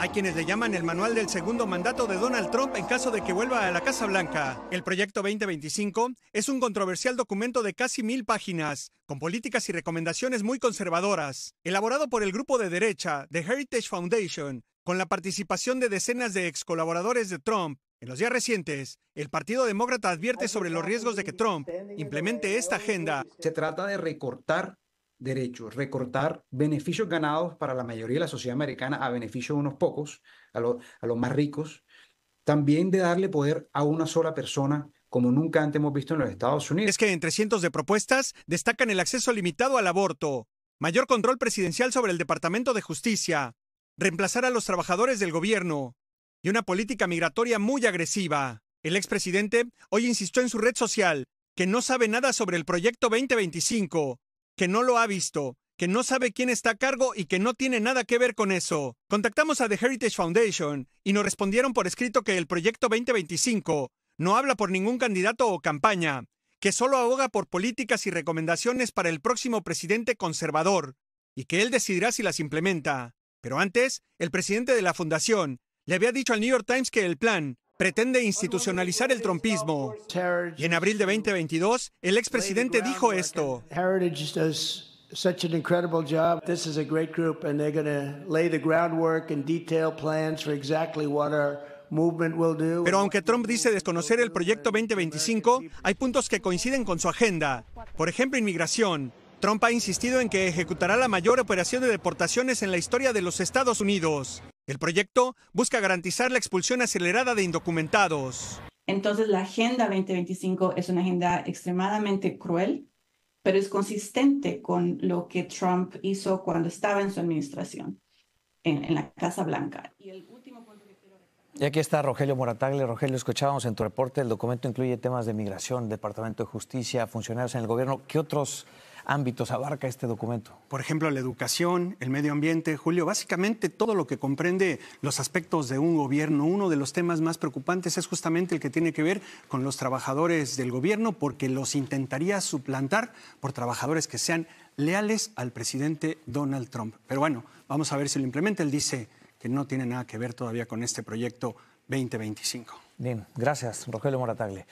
Hay quienes le llaman el manual del segundo mandato de Donald Trump en caso de que vuelva a la Casa Blanca. El proyecto 2025 es un controversial documento de casi mil páginas, con políticas y recomendaciones muy conservadoras, elaborado por el grupo de derecha, The Heritage Foundation, con la participación de decenas de ex colaboradores de Trump. En los días recientes, el Partido Demócrata advierte sobre los riesgos de que Trump implemente esta agenda. Se trata de recortar derechos, recortar beneficios ganados para la mayoría de la sociedad americana a beneficio de unos pocos, a, a los más ricos, también de darle poder a una sola persona como nunca antes hemos visto en los Estados Unidos. Es que entre cientos de propuestas destacan el acceso limitado al aborto, mayor control presidencial sobre el Departamento de Justicia, reemplazar a los trabajadores del gobierno y una política migratoria muy agresiva. El expresidente hoy insistió en su red social que no sabe nada sobre el proyecto 2025 que no lo ha visto, que no sabe quién está a cargo y que no tiene nada que ver con eso. Contactamos a The Heritage Foundation y nos respondieron por escrito que el proyecto 2025 no habla por ningún candidato o campaña, que solo ahoga por políticas y recomendaciones para el próximo presidente conservador, y que él decidirá si las implementa. Pero antes, el presidente de la fundación le había dicho al New York Times que el plan pretende institucionalizar el trompismo. Y en abril de 2022, el expresidente dijo esto. Pero aunque Trump dice desconocer el proyecto 2025, hay puntos que coinciden con su agenda. Por ejemplo, inmigración. Trump ha insistido en que ejecutará la mayor operación de deportaciones en la historia de los Estados Unidos. El proyecto busca garantizar la expulsión acelerada de indocumentados. Entonces, la Agenda 2025 es una agenda extremadamente cruel, pero es consistente con lo que Trump hizo cuando estaba en su administración, en, la Casa Blanca. Y el último punto que quiero y aquí está Rogelio Moratagle. Rogelio, escuchábamos en tu reporte, el documento incluye temas de migración, Departamento de Justicia, funcionarios en el gobierno. ¿Qué otros ámbitos abarca este documento? Por ejemplo, la educación, el medio ambiente, Julio, básicamente todo lo que comprende los aspectos de un gobierno. Uno de los temas más preocupantes es justamente el que tiene que ver con los trabajadores del gobierno, porque los intentaría suplantar por trabajadores que sean leales al presidente Donald Trump. Pero bueno, vamos a ver si lo implementa. Él dice que no tiene nada que ver todavía con este proyecto 2025. Bien, gracias, Rogelio Moratagle.